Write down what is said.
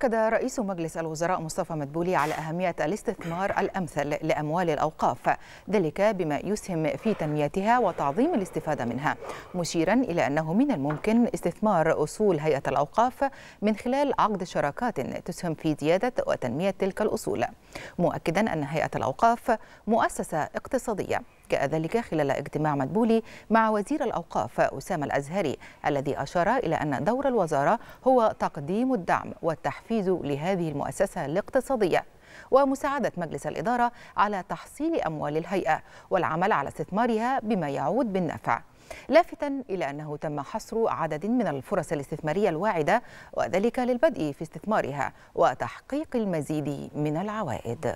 أكد رئيس مجلس الوزراء مصطفى مدبولي على أهمية الاستثمار الأمثل لأموال الأوقاف ذلك بما يسهم في تنميتها وتعظيم الاستفادة منها مشيرا إلى أنه من الممكن استثمار أصول هيئة الأوقاف من خلال عقد شراكات تسهم في زيادة وتنمية تلك الأصول مؤكدا أن هيئة الأوقاف مؤسسة اقتصادية جاء ذلك خلال اجتماع مدبولي مع وزير الأوقاف أسامة الأزهري الذي أشار إلى أن دور الوزارة هو تقديم الدعم والتحفيز لهذه المؤسسة الاقتصادية ومساعدة مجلس الإدارة على تحصيل أموال الهيئة والعمل على استثمارها بما يعود بالنفع لافتا إلى أنه تم حصر عدد من الفرص الاستثمارية الواعدة وذلك للبدء في استثمارها وتحقيق المزيد من العوائد